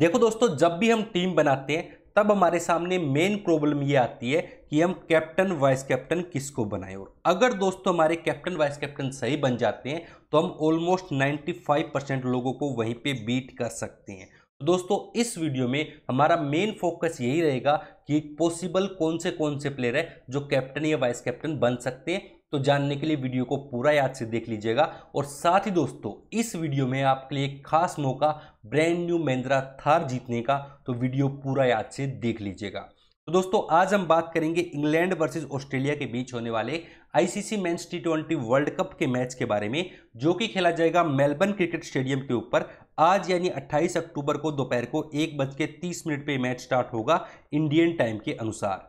देखो दोस्तों जब भी हम टीम बनाते हैं तब हमारे सामने मेन प्रॉब्लम ये आती है कि हम कैप्टन वाइस कैप्टन किसको बनाएं और अगर दोस्तों हमारे कैप्टन वाइस कैप्टन सही बन जाते हैं तो हम ऑलमोस्ट 95 परसेंट लोगों को वहीं पे बीट कर सकते हैं तो दोस्तों इस वीडियो में हमारा मेन फोकस यही रहेगा कि पॉसिबल कौन से कौन से प्लेयर है जो कैप्टन या वाइस कैप्टन बन सकते हैं तो जानने के लिए वीडियो को पूरा याद से देख लीजिएगा और साथ ही दोस्तों इस वीडियो में आपके लिए एक खास मौका ब्रांड न्यू महिंद्रा थार जीतने का तो वीडियो पूरा याद से देख लीजिएगा तो दोस्तों आज हम बात करेंगे इंग्लैंड वर्सेस ऑस्ट्रेलिया के बीच होने वाले ICC men's T twenty world cup के मैच के बारे में जो कि खेला जाएगा मेलबर्न क्रिकेट स्टेडियम के ऊपर आज यानी 28 अक्टूबर को दोपहर को एक बज के तीस मिनट पर मैच स्टार्ट होगा इंडियन टाइम के अनुसार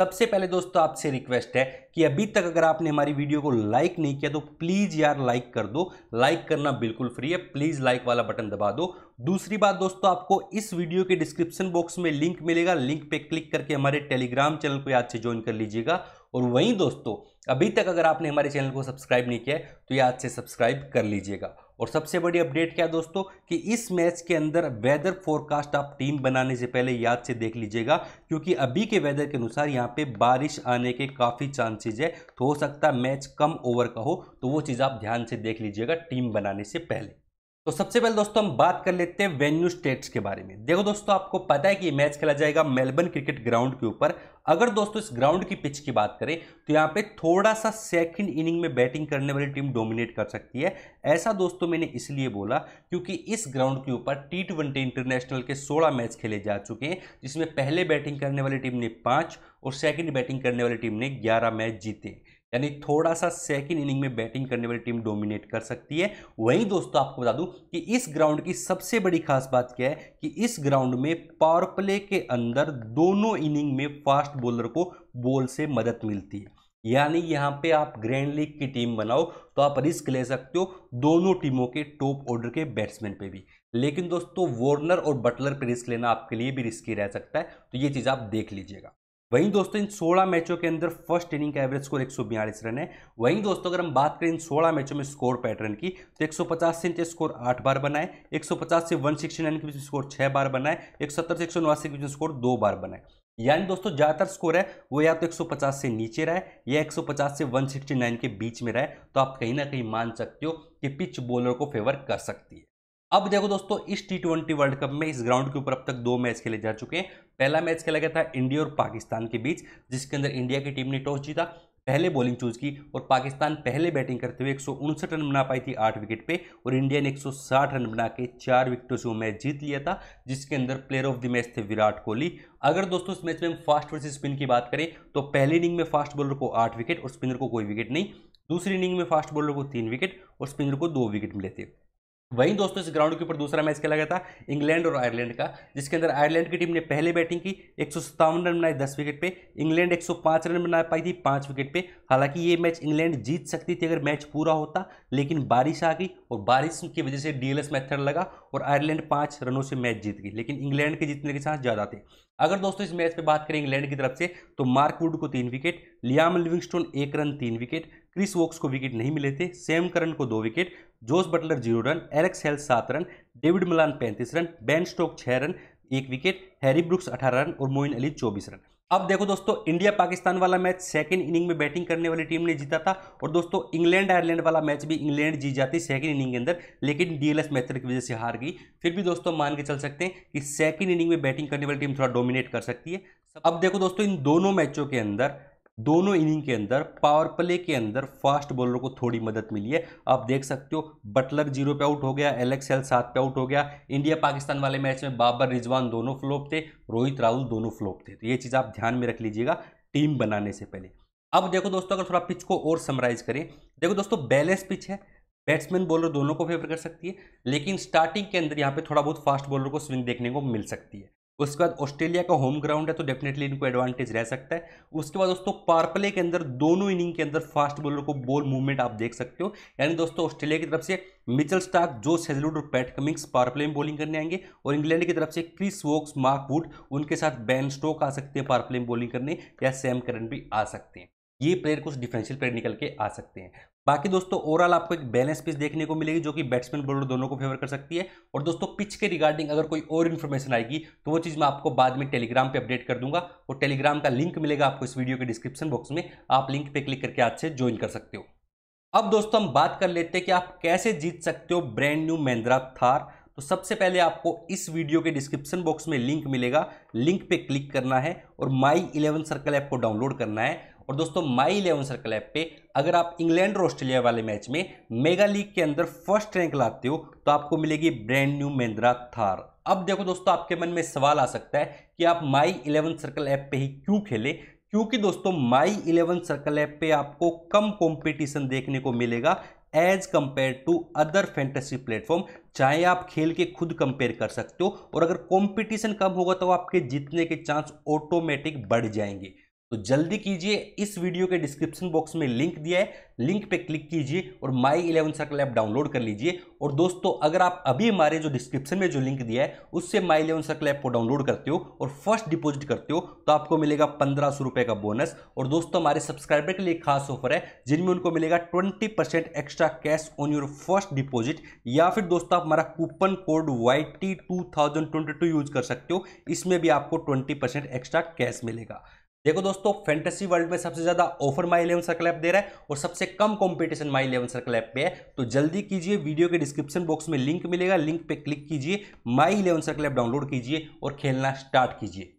सबसे पहले दोस्तों आपसे रिक्वेस्ट है कि अभी तक अगर आपने हमारी वीडियो को लाइक नहीं किया तो प्लीज़ यार लाइक कर दो लाइक करना बिल्कुल फ्री है प्लीज़ लाइक वाला बटन दबा दो दूसरी बात दोस्तों आपको इस वीडियो के डिस्क्रिप्शन बॉक्स में लिंक मिलेगा लिंक पे क्लिक करके हमारे टेलीग्राम चैनल को याद से ज्वाइन कर लीजिएगा और वहीं दोस्तों अभी तक अगर आपने हमारे चैनल को सब्सक्राइब नहीं किया है तो याद से सब्सक्राइब कर लीजिएगा और सबसे बड़ी अपडेट क्या दोस्तों कि इस मैच के अंदर वेदर फोरकास्ट आप टीम बनाने से पहले याद से देख लीजिएगा क्योंकि अभी के वेदर के अनुसार यहाँ पे बारिश आने के काफ़ी चांसेज है तो हो सकता है मैच कम ओवर का हो तो वो चीज़ आप ध्यान से देख लीजिएगा टीम बनाने से पहले तो सबसे पहले दोस्तों हम बात कर लेते हैं वेन्यू स्टेट्स के बारे में देखो दोस्तों आपको पता है कि मैच खेला जाएगा मेलबर्न क्रिकेट ग्राउंड के ऊपर अगर दोस्तों इस ग्राउंड की पिच की बात करें तो यहाँ पे थोड़ा सा सेकंड इनिंग में बैटिंग करने वाली टीम डोमिनेट कर सकती है ऐसा दोस्तों मैंने इसलिए बोला क्योंकि इस ग्राउंड के ऊपर टी ट्वेंटी इंटरनेशनल के सोलह मैच खेले जा चुके हैं जिसमें पहले बैटिंग करने वाली टीम ने पाँच और सेकेंड बैटिंग करने वाली टीम ने ग्यारह मैच जीते यानी थोड़ा सा सेकेंड इनिंग में बैटिंग करने वाली टीम डोमिनेट कर सकती है वहीं दोस्तों आपको बता दूं कि इस ग्राउंड की सबसे बड़ी खास बात क्या है कि इस ग्राउंड में पावर प्ले के अंदर दोनों इनिंग में फास्ट बॉलर को बॉल से मदद मिलती है यानी यहाँ पे आप ग्रैंड लीग की टीम बनाओ तो आप रिस्क ले सकते हो दोनों टीमों के टॉप ऑर्डर के बैट्समैन पे भी लेकिन दोस्तों वॉर्नर और बटलर पे रिस्क लेना आपके लिए भी रिस्की रह सकता है तो ये चीज़ आप देख लीजिएगा वहीं दोस्तों इन 16 मैचों के अंदर फर्स्ट इनिंग का एवरेज स्कोर एक रन है वहीं दोस्तों अगर हम बात करें इन 16 मैचों में स्कोर पैटर्न की तो 150 से इनके स्कोर 8 बार बनाए 150 से 169 के बीच स्कोर 6 बार बनाए 170 से एक के बीच स्कोर दो बार बनाए यानी दोस्तों ज़्यादातर स्कोर है वो या तो 150 से नीचे रहा या 150 से 169 के बीच में रहे तो आप कहीं ना कहीं मान सकते हो कि पिच बॉलर को फेवर कर सकती है अब देखो दोस्तों इस टी ट्वेंटी वर्ल्ड कप में इस ग्राउंड के ऊपर अब तक दो मैच खेले जा चुके हैं पहला मैच खेला गया था इंडिया और पाकिस्तान के बीच जिसके अंदर इंडिया की टीम ने टॉस जीता पहले बॉलिंग चूज की और पाकिस्तान पहले बैटिंग करते हुए एक रन बना पाई थी आठ विकेट पे और इंडिया ने 160 रन बना के चार विकेटों से वो मैच जीत लिया था जिसके अंदर प्लेयर ऑफ द मैच थे विराट कोहली अगर दोस्तों इस मैच में हम फास्ट वर्सेस स्पिन की बात करें तो पहली इनिंग में फास्ट बॉलर को आठ विकेट और स्पिनर को कोई विकेट नहीं दूसरी इनिंग में फास्ट बॉलर को तीन विकेट और स्पिनर को दो विकेट मिले थे वहीं दोस्तों इस ग्राउंड के ऊपर दूसरा मैच खेला गया था इंग्लैंड और आयरलैंड का जिसके अंदर आयरलैंड की टीम ने पहले बैटिंग की एक रन बनाए दस विकेट पे इंग्लैंड 105 रन बना पाई थी पाँच विकेट पे हालांकि ये मैच इंग्लैंड जीत सकती थी अगर मैच पूरा होता लेकिन बारिश आ गई और बारिश की वजह से डीएलएस मेथड लगा और आयरलैंड पाँच रनों से मैच जीत गई लेकिन इंग्लैंड के जीतने के चांस ज़्यादा थे अगर दोस्तों इस मैच पर बात करें इंग्लैंड की तरफ से तो मार्क वुड को तीन विकेट लियाम लिविंगस्टोन एक रन तीन विकेट क्रिस वोक्स को विकेट नहीं मिले थे सेम करन को दो wicket Jos Buttler zero run Alex Hales सात रन डेविड मिलान पैंतीस रन बैन स्टोक छः रन एक विकेट हैरी ब्रुक्स अठारह रन और मोइन अली चौबीस रन अब देखो दोस्तों इंडिया पाकिस्तान वाला मैच सेकंड इनिंग में बैटिंग करने वाली टीम ने जीता था और दोस्तों इंग्लैंड आयरलैंड वाला मैच भी इंग्लैंड जीत जाती सेकंड इनिंग के अंदर लेकिन डीएलएस मैच की वजह से हार गई फिर भी दोस्तों मान के चल सकते हैं कि सेकंड इनिंग में बैटिंग करने वाली टीम थोड़ा डोमिनेट कर सकती है अब देखो दोस्तों इन दोनों मैचों के अंदर दोनों इनिंग के अंदर पावर प्ले के अंदर फास्ट बॉलर को थोड़ी मदद मिली है आप देख सकते हो बटलर जीरो पे आउट हो गया एलेक्स एल सात पे आउट हो गया इंडिया पाकिस्तान वाले मैच में बाबर रिजवान दोनों फ्लोप थे रोहित राहुल दोनों फ्लोप थे तो ये चीज़ आप ध्यान में रख लीजिएगा टीम बनाने से पहले अब देखो दोस्तों अगर थोड़ा पिच को और समराइज करें देखो दोस्तों बैलेंस पिच है बैट्समैन बॉलर दोनों को फेवर कर सकती है लेकिन स्टार्टिंग के अंदर यहाँ पे थोड़ा बहुत फास्ट बॉलर को स्विंग देखने को मिल सकती है उसके बाद ऑस्ट्रेलिया का होम ग्राउंड है तो डेफिनेटली इनको एडवांटेज रह सकता है उसके बाद दोस्तों पार्पले के अंदर दोनों इनिंग के अंदर फास्ट बॉलर को बॉल मूवमेंट आप देख सकते हो यानी दोस्तों ऑस्ट्रेलिया की तरफ से मिचल स्टार्क जोस सेजलुड और पैट कमिंग्स पार्पले में बॉलिंग करने आएंगे और इंग्लैंड की तरफ से क्रिस वोक्स मार्क वुड उनके साथ बैन स्टोक आ सकते हैं पार्पले में बॉलिंग करने या सैम करन भी आ सकते हैं ये प्लेयर कुछ डिफरेंशियल प्लेयर निकल के आ सकते हैं बाकी दोस्तों ओवरऑल आपको एक बैलेंस पिच देखने को मिलेगी जो कि बैट्समैन बॉलर दोनों को फेवर कर सकती है और दोस्तों पिच के रिगार्डिंग अगर कोई और इन्फॉर्मेशन आएगी तो वो चीज़ मैं आपको बाद में टेलीग्राम पे अपडेट कर दूंगा और टेलीग्राम का लिंक मिलेगा आपको इस वीडियो के डिस्क्रिप्शन बॉक्स में आप लिंक पे क्लिक करके आज से ज्वाइन कर सकते हो अब दोस्तों हम बात कर लेते हैं कि आप कैसे जीत सकते हो ब्रांड न्यू महिंद्रा थार तो सबसे पहले आपको इस वीडियो के डिस्क्रिप्शन बॉक्स में लिंक मिलेगा लिंक पे क्लिक करना है और माई इलेवन सर्कल ऐप को डाउनलोड करना है और दोस्तों माई इलेवन सर्कल ऐप पे अगर आप इंग्लैंड और ऑस्ट्रेलिया वाले मैच में मेगा लीग के अंदर फर्स्ट रैंक लाते हो तो आपको मिलेगी ब्रांड न्यू महिंद्रा थार अब देखो दोस्तों आपके मन में सवाल आ सकता है कि आप माई इलेवन सर्कल ऐप पे ही क्यों खेले क्योंकि दोस्तों माई इलेवन सर्कल ऐप पे आपको कम कॉम्पिटिशन देखने को मिलेगा as compared to other fantasy platform चाहे आप खेल के खुद कंपेयर कर सकते हो और अगर कंपटीशन कम होगा तो आपके जीतने के चांस ऑटोमेटिक बढ़ जाएंगे तो जल्दी कीजिए इस वीडियो के डिस्क्रिप्शन बॉक्स में लिंक दिया है लिंक पे क्लिक कीजिए और My Eleven Circle app download कर लीजिए और दोस्तों अगर आप अभी हमारे जो डिस्क्रिप्शन में जो लिंक दिया है उससे माई इलेवन सर्कल ऐप को डाउनलोड करते हो और फर्स्ट डिपॉजिट करते हो तो आपको मिलेगा पंद्रह सौ रुपये का बोनस और दोस्तों हमारे सब्सक्राइबर के लिए खास ऑफर है जिनमें उनको मिलेगा twenty percent extra cash on your first deposit या फिर दोस्तों आप हमारा coupon code Y T two thousand twenty two use कर सकते हो इसमें भी आपको ट्वेंटी परसेंट एक्स्ट्रा कैश मिलेगा देखो दोस्तों फैंटेसी वर्ल्ड में सबसे ज्यादा offer My Eleven Circle app दे रहा है और सबसे कम competition My Eleven Circle app पे है तो जल्दी कीजिए वीडियो के डिस्क्रिप्शन बॉक्स में लिंक मिलेगा लिंक पे क्लिक कीजिए My Eleven Circle app download कीजिए और खेलना स्टार्ट कीजिए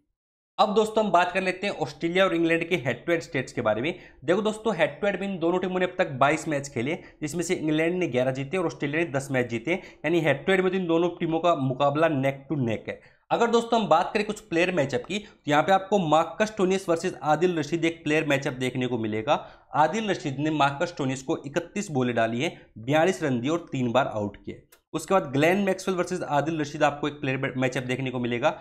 अब दोस्तों हम बात कर लेते हैं ऑस्ट्रेलिया और इंग्लैंड के हेड टू हेड स्टेट्स के बारे में देखो दोस्तों हेड टू हेड में इन दोनों टीमों ने अब तक 22 मैच खेले जिसमें से इंग्लैंड ने 11 जीते और ऑस्ट्रेलिया ने 10 मैच जीते यानी हेड टू हेड में तो इन दोनों टीमों का मुकाबला नेक टू नेक है अगर दोस्तों हम बात करें कुछ प्लेयर मैचअप की तो यहाँ पे आपको Marcus Stoinis versus Adil Rashid एक प्लेयर मैचअप देखने को मिलेगा आदिल रशीद ने मार्कस टोनिस को 31 बोले डाली है बयालीस रन दिए और तीन बार आउट किए उसके बाद Glenn Maxwell versus Adil Rashid आपको एक प्लेयर मैचअप देखने को मिलेगा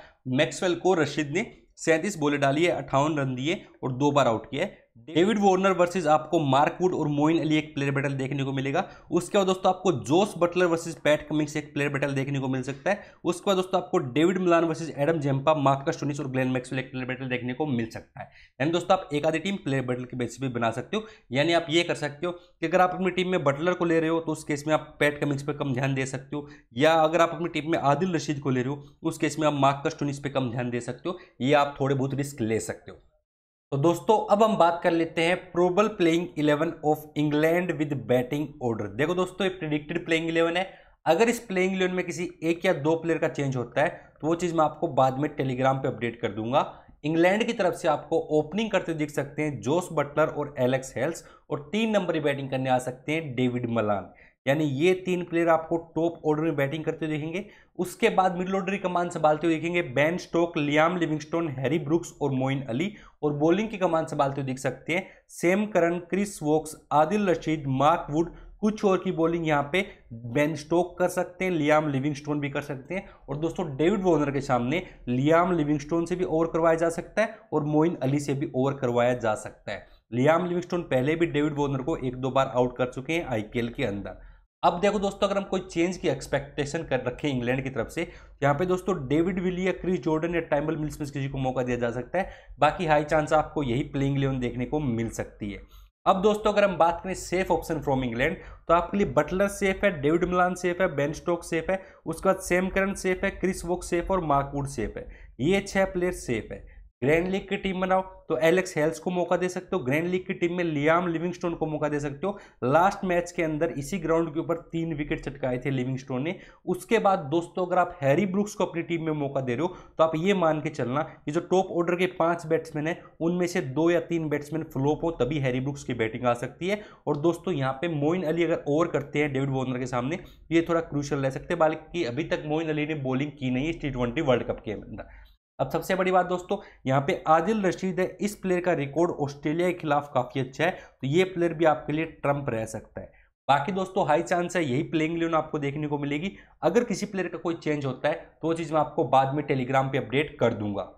मैक्सवेल को रशीद ने सैंतीस बोले डाली है अट्ठावन रन दिए और दो बार आउट किए डेविड वॉर्नर वर्सेस आपको मार्कवुड और मोइन अली एक प्लेयर बैटल देखने को मिलेगा उसके बाद दोस्तों आपको Jos Buttler versus Pat Cummins एक प्लेयर बैटल देखने को मिल सकता है उसके बाद दोस्तों आपको David Malan versus Adam Zampa Marcus Stoinis और ग्लेन मैक्सवेल एक प्लेयर बैटल देखने को मिल सकता है यानी दोस्तों आप एक आधी टीम प्लेयर बैटल के बेसिस भी बना सकते हो यानी आप ये कर सकते हो कि अगर आप अपनी टीम में बटलर को ले रहे हो तो उस केस में आप पैट कमिंग्स पर कम ध्यान दे सकते हो या अगर आप अपनी टीम में आदिल रशीद को ले रहे हो उस केस में आप मार्कस टूनिस पर कम ध्यान दे सकते हो ये आप थोड़े बहुत रिस्क ले सकते हो तो दोस्तों अब हम बात कर लेते हैं probable playing eleven of England with batting order देखो दोस्तों ये प्रिडिक्टेड प्लेइंग इलेवन है अगर इस प्लेइंग इलेवन में किसी एक या दो प्लेयर का चेंज होता है तो वो चीज़ मैं आपको बाद में टेलीग्राम पे अपडेट कर दूंगा इंग्लैंड की तरफ से आपको ओपनिंग करते दिख सकते हैं जोस बटलर और एलेक्स हेल्स और तीन नंबर बैटिंग करने आ सकते हैं डेविड मलान यानी ये तीन प्लेयर आपको टॉप ऑर्डर में बैटिंग करते हुए देखेंगे उसके बाद मिडिल ऑर्डर की कमान संभालते हुए देखेंगे Ben Stokes Liam Livingstone Harry Brooks और मोइन अली और बॉलिंग की कमान संभालते हुए देख सकते हैं Sam Curran Chris Woakes Adil Rashid Mark Wood कुछ और की बॉलिंग यहाँ पे बेन स्टोक कर सकते हैं लियाम लिविंगस्टोन भी कर सकते हैं और दोस्तों डेविड वॉर्नर के सामने लियाम लिविंगस्टोन से भी ओवर करवाया जा सकता है और मोइन अली से भी ओवर करवाया जा सकता है लियाम लिविंगस्टोन पहले भी डेविड वॉर्नर को एक दो बार आउट कर चुके हैं आईपीएल के अंदर अब देखो दोस्तों अगर हम कोई चेंज की एक्सपेक्टेशन कर रखें इंग्लैंड की तरफ से तो यहाँ पे दोस्तों डेविड विली या क्रिस जॉर्डन या टाइमल मिल्स में किसी को मौका दिया जा सकता है बाकी हाई चांस आपको यही प्लेइंग इलेवन देखने को मिल सकती है अब दोस्तों अगर हम बात करें सेफ ऑप्शन फ्रॉम इंग्लैंड तो आपके लिए बटलर सेफ है डेविड मिलान सेफ है बेन स्टोक सेफ है उसके बाद सेम करन सेफ है क्रिस वोक सेफ और मार्कवुड सेफ है ये छह प्लेयर सेफ है ग्रैंड लीग की टीम बनाओ तो एलेक्स हेल्स को मौका दे सकते हो ग्रैंड लीग की टीम में लियाम लिविंगस्टोन को मौका दे सकते हो लास्ट मैच के अंदर इसी ग्राउंड के ऊपर तीन विकेट चटकाए थे लिविंगस्टोन ने उसके बाद दोस्तों अगर आप हैरी ब्रुक्स को अपनी टीम में मौका दे रहे हो तो आप ये मान के चलना कि जो टॉप ऑर्डर के पांच बैट्समैन है उनमें से दो या तीन बैट्समैन फ्लोप हो तभी हैरी ब्रुक्स की बैटिंग आ सकती है और दोस्तों यहाँ पे मोइन अली अगर ओवर करते हैं डेविड वॉर्नर के सामने ये थोड़ा क्रूशल रह सकते हैं बाकी अभी तक मोइन अली ने बॉलिंग की नहीं है टी वर्ल्ड कप के अंदर अब सबसे बड़ी बात दोस्तों यहाँ पे आदिल रशीद है इस प्लेयर का रिकॉर्ड ऑस्ट्रेलिया के खिलाफ काफ़ी अच्छा है तो ये प्लेयर भी आपके लिए ट्रंप रह सकता है बाकी दोस्तों हाई चांस है यही प्लेइंग लेन आपको देखने को मिलेगी अगर किसी प्लेयर का कोई चेंज होता है तो वो चीज़ मैं आपको बाद में टेलीग्राम पर अपडेट कर दूंगा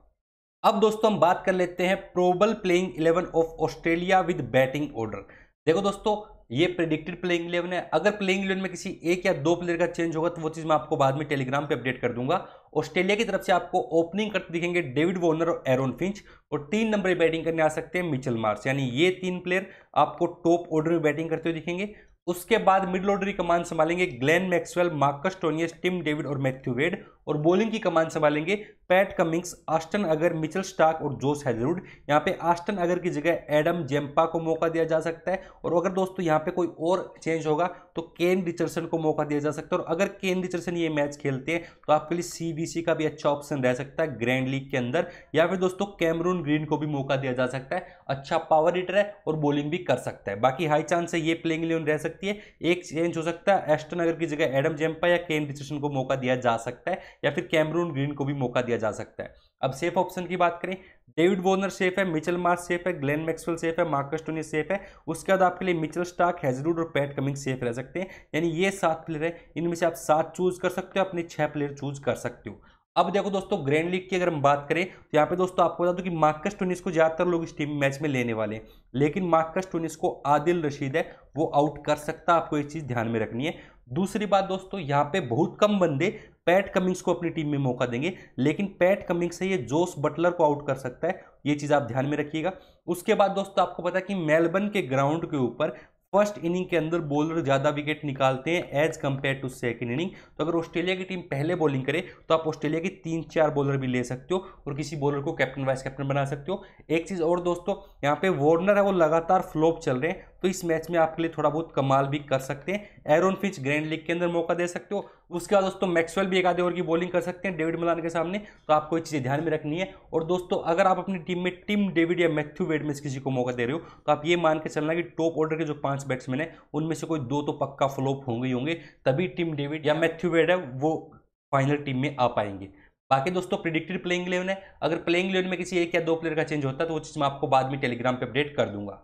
अब दोस्तों हम बात कर लेते हैं probable playing eleven of Australia with batting order देखो दोस्तों ये प्रिडिक्टेड प्लेइंग इलेवन है अगर प्लेइंग इलेवन में किसी एक या दो प्लेयर का चेंज होगा तो वो चीज़ मैं आपको बाद में टेलीग्राम पे अपडेट कर दूंगा ऑस्ट्रेलिया की तरफ से आपको ओपनिंग करते दिखेंगे डेविड वॉर्नर और एरोन फिंच और तीन नंबर बैटिंग करने आ सकते हैं मिचल मार्स यानी ये तीन प्लेयर आपको टॉप ऑर्डर में बैटिंग करते हुए दिखेंगे उसके बाद मिड ऑर्डर की कमान संभालेंगे Glenn Maxwell Marcus Stoinis Tim David और मैथ्यू वेड और बॉलिंग की कमान संभालेंगे Pat Cummins Ashton Agar Mitchell Starc और जोश हैजरूड यहाँ पे आस्टन अगर की जगह एडम जेम्पा को मौका दिया जा सकता है और अगर दोस्तों यहाँ पे कोई और चेंज होगा तो केन रिचर्सन को मौका दिया जा सकता है और अगर केन रिचर्सन ये मैच खेलते हैं तो आपके लिए सी का भी अच्छा ऑप्शन रह सकता है ग्रैंड लीग के अंदर या फिर दोस्तों कैमरून ग्रीन को भी मौका दिया जा सकता है अच्छा पावर हिटर है और बॉलिंग भी कर सकता है बाकी हाई चांस है ये प्लेइंग इलेवन रह सकता सकती है एक चेंज हो सकता है एस्टन अगर की जगह एडम जेम्पा या केन रिचर्सन को मौका दिया जा सकता है या फिर कैमरून ग्रीन को भी मौका दिया जा सकता है अब सेफ ऑप्शन की बात करें डेविड वॉर्नर सेफ है मिचल मार्स सेफ है ग्लेन मैक्सवेल सेफ है मार्कस टोनी सेफ है उसके बाद आपके लिए मिचल स्टार्क हेजरूड और पैट कमिंग सेफ रह सकते हैं यानी ये सात प्लेयर है इनमें से आप सात चूज कर सकते हो अपने छह प्लेयर चूज कर सकते हो अब देखो दोस्तों ग्रैंड लीग की अगर हम बात करें तो यहाँ पे दोस्तों आपको बता दूं कि मार्कस टूनिस को ज़्यादातर लोग इस टीम मैच में लेने वाले हैं लेकिन मार्कस टूनिस को आदिल रशीद है वो आउट कर सकता है आपको ये चीज़ ध्यान में रखनी है दूसरी बात दोस्तों यहाँ पे बहुत कम बंदे पैट कमिंग्स को अपनी टीम में मौका देंगे लेकिन पैट कमिंग्स से ये जोस बटलर को आउट कर सकता है ये चीज़ आप ध्यान में रखिएगा उसके बाद दोस्तों आपको पता है कि मेलबर्न के ग्राउंड के ऊपर फर्स्ट इनिंग के अंदर बॉलर ज़्यादा विकेट निकालते हैं as compared to second inning तो अगर ऑस्ट्रेलिया की टीम पहले बॉलिंग करे तो आप ऑस्ट्रेलिया के तीन चार बॉलर भी ले सकते हो और किसी बॉलर को कैप्टन वाइस कैप्टन बना सकते हो एक चीज़ और दोस्तों यहाँ पे वार्नर है वो लगातार फ्लॉप चल रहे हैं तो इस मैच में आपके लिए थोड़ा बहुत कमाल भी कर सकते हैं एरोन फिंच ग्रैंड लीग के अंदर मौका दे सकते हो उसके बाद दोस्तों मैक्सवेल भी एक आधे ओवर की बॉलिंग कर सकते हैं डेविड मिलान के सामने तो आपको ये चीज़ें ध्यान में रखनी है और दोस्तों अगर आप अपनी टीम में टीम डेविड या मैथ्यू वेड में किसी को मौका दे रहे हो तो आप ये मान के चलना कि टॉप ऑर्डर के जो पांच बैट्समैन हैं उनमें से कोई दो तो पक्का फ्लोप होंगे ही होंगे तभी टीम डेविड या मैथ्यू वेड है वो फाइनल टीम में आ पाएंगे बाकी दोस्तों प्रिडिक्टेड प्लेइंग इलेवन है अगर प्लेइंग इलेवन में किसी एक या दो प्लेयर का चेंज होता है तो वो चीज़ मैं आपको बाद में टेलीग्राम पर अपडेट कर दूंगा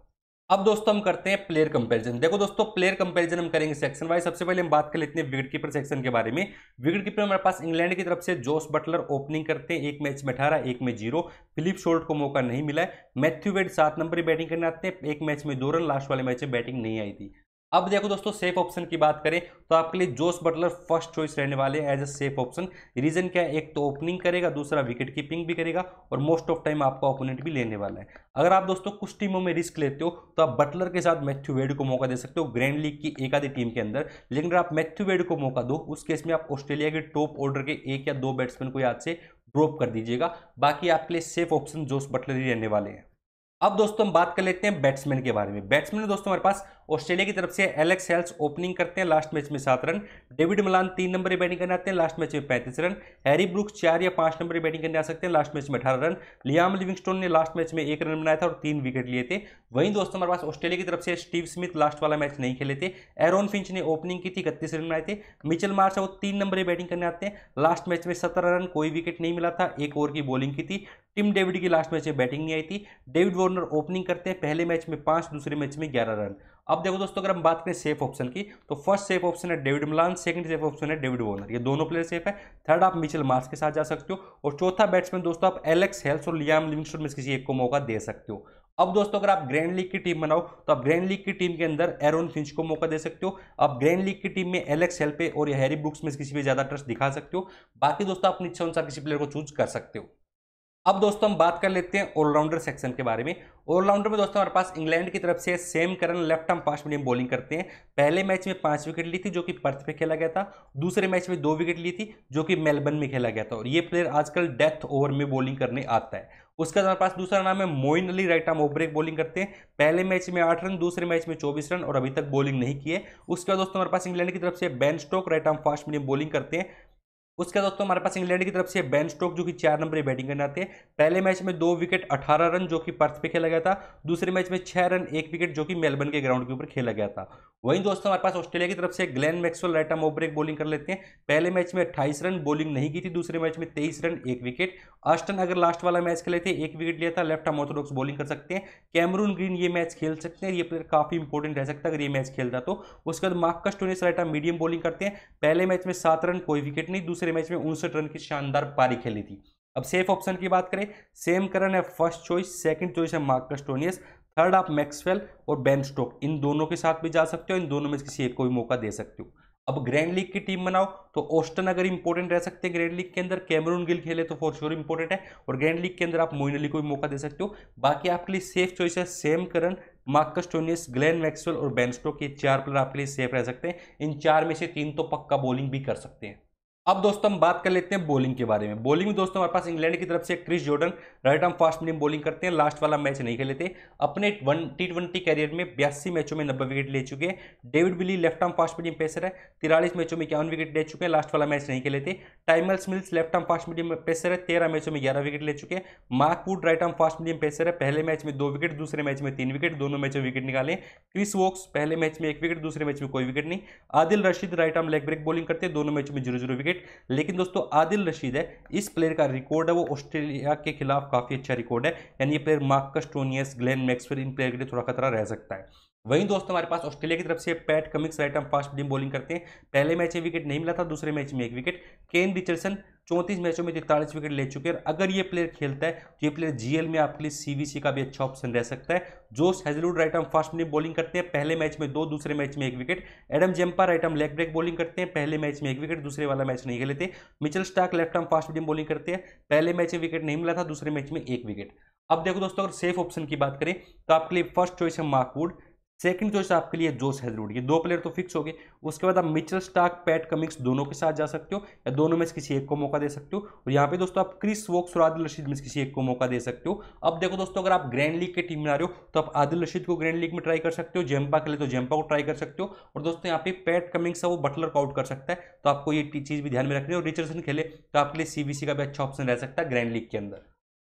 अब दोस्तों हम करते हैं प्लेयर कंपैरिजन देखो दोस्तों प्लेयर कंपैरिजन हम करेंगे सेक्शन वाइज सबसे पहले हम बात कर लेते हैं विकेट कीपर सेक्शन के बारे में विकेट कीपर हमारे पास इंग्लैंड की तरफ से जोस बटलर ओपनिंग करते हैं एक मैच में अठारह एक में जीरो फिलिप शोल्ट को मौका नहीं मिला है मैथ्यू वेड सात नंबर बैटिंग करने आते हैं एक मैच में दो रन लास्ट वाले मैच में बैटिंग नहीं आई थी अब देखो दोस्तों सेफ ऑप्शन की बात करें तो आपके लिए जोश बटलर फर्स्ट चॉइस रहने वाले हैं as a safe option reason क्या है एक तो ओपनिंग करेगा दूसरा विकेट कीपिंग भी करेगा और मोस्ट ऑफ टाइम आपका ओपोनेंट भी लेने वाला है अगर आप दोस्तों कुछ टीमों में रिस्क लेते हो तो आप बटलर के साथ मैथ्यू वेड को मौका दे सकते हो ग्रैंड लीग की एक आधी टीम के अंदर लेकिन अगर आप मैथ्यू वेड को मौका दो उस केस में आप ऑस्ट्रेलिया के टॉप ऑर्डर के एक या दो बैट्समैन को याद से ड्रॉप कर दीजिएगा बाकी आपके लिए सेफ ऑप्शन जोश बटलर ही रहने वाले हैं अब दोस्तों हम बात कर लेते हैं बैट्समैन के बारे में बैट्समैन दोस्तों हमारे पास ऑस्ट्रेलिया की तरफ से एलेक्स हेल्स ओपनिंग करते हैं लास्ट मैच में सात रन डेविड मलान तीन नंबर की बैटिंग करने आते हैं लास्ट मैच में पैंतीस रन हैरी ब्रुक्स चार या पांच नंबर की बैटिंग करने आ सकते हैं लास्ट मैच में अठारह रन लियाम लिविंगस्टोन ने लास्ट मैच में एक रन बनाया था और तीन विकेट लिए थे वहीं दोस्तों हमारे पास ऑस्ट्रेलिया की तरफ से स्टीव स्मिथ लास्ट वाला मैच नहीं खेले थे एरोन फिंच ने ओपनिंग की थी इकतीस रन बनाए थे मिचल मार्च वो तीन नंबर की बैटिंग करने आते हैं लास्ट मैच में सत्रह रन कोई विकेट नहीं मिला था एक ओवर की बॉलिंग की थी टिम डेविड की लास्ट मैच में बैटिंग नहीं आई थी डेविड वॉर्नर ओपनिंग करते हैं पहले मैच में पांच दूसरे मैच में ग्यारह रन अब देखो दोस्तों अगर हम बात करें सेफ ऑप्शन की तो फर्स्ट सेफ ऑप्शन है David Malan second safe option है डेविड वॉर्नर ये दोनों प्लेयर सेफ है थर्ड आप मिचल मार्स के साथ जा सकते हो और चौथा बैट्समैन दोस्तों आप एलेक्स हेल्स और लियाम लिविंगस्टोन में किसी एक को मौका दे सकते हो अब दोस्तों अगर आप ग्रैंड लीग की टीम बनाओ तो आप ग्रैंड लीग की टीम के अंदर एरोन फिंच को मौका दे सकते हो आप ग्रैंड लीग की टीम में एलेक्स हेल्पे और हैरी ब्रुक्स में किसी भी ज़्यादा ट्रस्ट दिखा सकते हो बाकी दोस्तों अपनी इच्छा अनुसार किसी प्लेयर को चूज कर सकते हो अब दोस्तों हम बात कर लेते हैं ऑलराउंडर सेक्शन के बारे में ऑलराउंडर में दोस्तों हमारे पास इंग्लैंड की तरफ से Sam Curran left arm fast medium bowling करते हैं पहले मैच में पांच विकेट ली थी जो कि पर्थ पे खेला गया था दूसरे मैच में दो विकेट ली थी जो कि मेलबर्न में खेला गया था और ये प्लेयर आजकल डेथ ओवर में बॉलिंग करने आता है उसका हमारे पास दूसरा नाम है Moeen Ali right arm off break bowling करते हैं पहले मैच में आठ रन दूसरे मैच में चौबीस रन और अभी तक बॉलिंग नहीं किए उसके बाद दोस्तों हमारे पास इंग्लैंड की तरफ से Ben Stokes right arm fast medium bowling करते हैं उसके बाद दोस्तों हमारे पास इंग्लैंड की तरफ से बैन स्टोक जो कि चार नंबर बैटिंग करने आते हैं पहले मैच में दो विकेट अठारह रन जो कि पर्थ पे खेला गया था दूसरे मैच में छह रन एक विकेट जो कि मेलबर्न के ग्राउंड के ऊपर खेला गया था वहीं दोस्तों हमारे पास ऑस्ट्रेलिया की तरफ से Glenn Maxwell right arm bowling कर लेते हैं पहले मैच में अट्ठाईस रन बॉलिंग नहीं की थी दूसरे मैच में तेईस रन एक विकेट आस्टन अगर लास्ट वाला मैच खेले थे एक विकेट लिया था लेफ्ट हम ऑर्थोडॉक्स बॉलिंग कर सकते हैं कैमरून ग्रीन ये मैच खेल सकते हैं ये प्लेयर काफी इंपॉर्टेंट रह सकता है अगर ये मैच खेलता तो उसके बाद Marcus Stoinis right medium bowling करते हैं पहले मैच में सात रन कोई विकेट नहीं दूसरे दूसरे मैच में उनसठ रन की शानदार पारी खेली थी अब सेफ ऑप्शन की बात करें सेम करण है फर्स्ट चॉइस सेकंड चॉइस है मार्कस टोनियस थर्ड आप मैक्सवेल और बेन स्टोक इन दोनों के साथ भी जा सकते हो इन दोनों में किसी एक को भी मौका दे सकते हो अब ग्रैंड लीग की टीम बनाओ तो ऑस्टन अगर इंपॉर्टेंट रह सकते हैं ग्रैंड लीग के अंदर कैमरून गिल खेले तो फॉर श्योर इंपॉर्टेंट है और ग्रैंड लीग के अंदर आप मोइन अली को भी मौका दे सकते हो बाकी आपके लिए सेफ चॉइस है Sam Curran Marcus Stoinis Glenn Maxwell और बेन स्टोक ये चार प्लेयर आपके लिए सेफ रह सकते हैं इन चार में से तीन तो पक्का बॉलिंग भी कर सकते हैं अब दोस्तों हम बात कर लेते हैं बॉलिंग के बारे में बॉलिंग में दोस्तों हमारे पास इंग्लैंड की तरफ से Chris Jordan right arm fast medium bowling करते हैं लास्ट वाला मैच नहीं खेले थे अपने वन टी ट्वेंटी कैरियर में बयासी मैचों में नब्बे विकेट ले चुके हैं David Willey left arm fast medium pacer है तिरालीस मैचों में इक्यावन विकेट ले चुके हैं लास्ट वाला मैच नहीं खेले थे Tymal Mills left arm fast medium pacer है तेरह मैचों में ग्यारह विकेट ले चुके हैं Mark Wood right arm fast medium pacer है पहले मैच में दो विकेट दूसरे मैच में तीन विकेट दोनों मैचों में विकेट निकाले क्रिस वॉक्स पहले मैच में एक विकेट दूसरे मैच में कोई विकेट नहीं Adil Rashid right arm leg break bowling करते हैं दोनों मैचों में जीरो जीरो विकेट विकेट लेकिन दोस्तों आदिल रशीद है इस प्लेयर का रिकॉर्ड है वो ऑस्ट्रेलिया के खिलाफ काफ़ी अच्छा रिकॉर्ड है यानी ये player Marcus Stoinis Glenn Maxwell इन प्लेयर के लिए थोड़ा खतरा रह सकता है वहीं दोस्तों हमारे पास ऑस्ट्रेलिया की तरफ से Pat Cummins right arm fast medium bowling करते हैं पहले मैच में विकेट नहीं मिला था दूसरे मैच में एक विकेट केन रिचर्सन चौंतीस मैचों में तिरतालीस विकेट ले चुके हैं अगर ये प्लेयर खेलता है तो ये प्लेयर जीएल में आपके लिए सीवीसी का भी अच्छा ऑप्शन रह सकता है Josh Hazlewood right arm fast medium bowling करते हैं पहले मैच में दो दूसरे मैच में एक wicket Adam Zampa right arm leg break bowling करते हैं पहले मैच में एक विकेट दूसरे वाला मैच नहीं खेलते Mitchell Starc left arm fast medium bowling करते हैं पहले मैच में विकेट नहीं मिला था दूसरे मैच में एक विकेट अब देखो दोस्तों अगर सेफ ऑप्शन की बात करें तो आपके लिए फर्स्ट चॉइस है मार्कवुड सेकंड चॉइस आपके लिए जोश हेजलवुड ये दो प्लेयर तो फिक्स हो गए उसके बाद आप मिचल स्टार्क पैट कमिंग्स दोनों के साथ जा सकते हो या दोनों में से किसी एक को मौका दे सकते हो और यहाँ पे दोस्तों आप क्रिस वोक्स और आदिल रशीद में से किसी एक को मौका दे सकते हो अब देखो दोस्तों अगर आप ग्रैंड लीग के टीम में आ रहे हो तो आप आदिल रशीद को ग्रैंड लीग में ट्राई कर सकते हो जैम्पा के लिए तो जैम्पा को ट्राई कर सकते हो और दोस्तों यहाँ पे पैट कमिंग्स है वो बटलर को आउट कर सकता है तो आपको ये चीज़ भी ध्यान में रखनी है और रिचर्सन खेले तो आपके लिए सीबीसी का भी अच्छा ऑप्शन रह सकता है ग्रैंड लीग के अंदर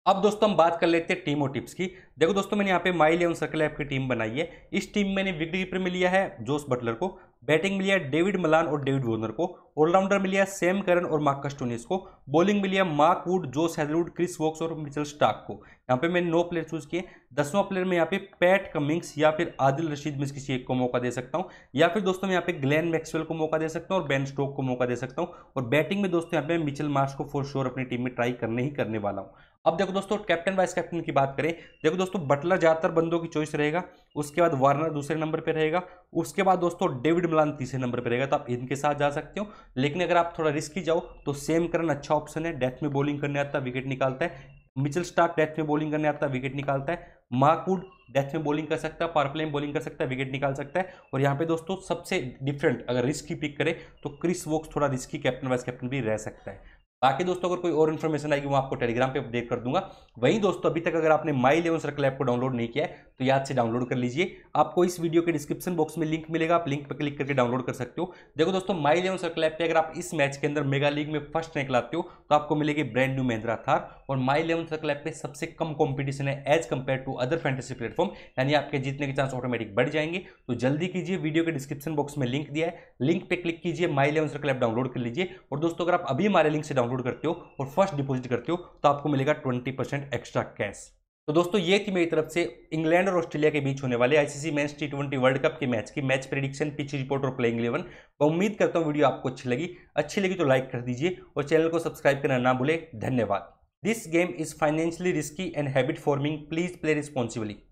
अब दोस्तों हम बात कर लेते हैं टीम और टिप्स की देखो दोस्तों मैंने यहाँ पे माई लेवन सर्कल ऐप की टीम बनाई है इस टीम मैंने विकेट कीपर में लिया है जोस बटलर को बैटिंग में लिया डेविड मलान और डेविड वोर्नर को ऑलराउंडर में लिया सेम करन और मार्क कस्टोनिस को बॉलिंग में लिया Mark Wood Josh Hazlewood Chris Woakes और मिचल स्टाक को यहाँ पे मैंने नौ प्लेयर चूज किए दसवां प्लेयर में यहाँ पे पैट कमिंग्स या फिर आदिल रशीद में किसी एक को मौका दे सकता हूँ या फिर दोस्तों मैं यहाँ पे ग्लैन मैक्सवेल को मौका दे सकता हूँ और बैन स्टोक को मौका दे सकता हूँ और बैटिंग में दोस्तों यहाँ पे मिचल मार्च को फोर श्योर अपनी टीम में ट्राई करने ही करने वाला हूँ अब देखो दोस्तों कैप्टन वाइस कैप्टन की बात करें देखो दोस्तों बटलर ज़्यादातर बंदों की चॉइस रहेगा उसके बाद वार्नर दूसरे नंबर पर रहेगा उसके बाद दोस्तों डेविड मिलान तीसरे नंबर पर रहेगा तो आप इनके साथ जा सकते हो लेकिन अगर आप थोड़ा रिस्की जाओ तो सेम करन अच्छा ऑप्शन है डेथ में बॉलिंग करने आता है विकेट निकालता है मिचल स्टार्क डेथ में बॉलिंग करने आता है विकेट निकालता है माकवुड डेथ में बॉलिंग कर सकता है पावर में बॉलिंग कर सकता है विकेट निकाल सकता है और यहाँ पे दोस्तों सबसे डिफरेंट अगर रिस्की पिक करें तो क्रिस वोक्स थोड़ा रिस्की कैप्टन वाइस कैप्टन भी रह सकता है बाकी दोस्तों अगर कोई और इन्फॉर्मेशन आएगी वो आपको टेलीग्राम पे अपडेट कर दूंगा वहीं दोस्तों अभी तक अगर आपने माई लेवन सर्कल ऐप को डाउनलोड नहीं किया है तो याद से डाउनलोड कर लीजिए आपको इस वीडियो के डिस्क्रिप्शन बॉक्स में लिंक मिलेगा आप लिंक पर क्लिक करके डाउनलोड कर सकते हो देखो दोस्तों माई लेवन सर्कल ऐप पर अगर आप इस मैच के अंदर मेगा लीग में फर्स्ट रैंक लाते हो तो आपको मिलेगी ब्रांड न्यू महिंद्रा थार और माई लेवन सर्कल ऐप पर सबसे कम कॉम्पिटिशन है as compare to other fantasy platform यानी आपके जीतने के चांस ऑटोमेटिक बढ़ जाएंगे तो जल्दी कीजिए वीडियो के डिस्क्रिप्शन बॉक्स में लिंक दिया है लिंक पर क्लिक कीजिए my eleven circle app download कर लीजिए और दोस्तों अगर आप अभी हमारे लिंक से डाउन डाउनलोड करते हो और फर्स्ट डिपॉजिट करते हो तो आपको मिलेगा ट्वेंटी परसेंट एक्स्ट्रा कैश तो दोस्तों ये थी मेरी तरफ से इंग्लैंड और ऑस्ट्रेलिया के बीच होने वाले ICC match T twenty world cup के मैच की मैच प्रेडिक्शन पिच रिपोर्ट और प्लेइंग इलेवन मैं उम्मीद करता हूँ वीडियो आपको अच्छी लगी अच्छी लगी तो लाइक कर दीजिए और चैनल को सब्सक्राइब करना ना भूले धन्यवाद this game is financially risky and habit forming please play responsibly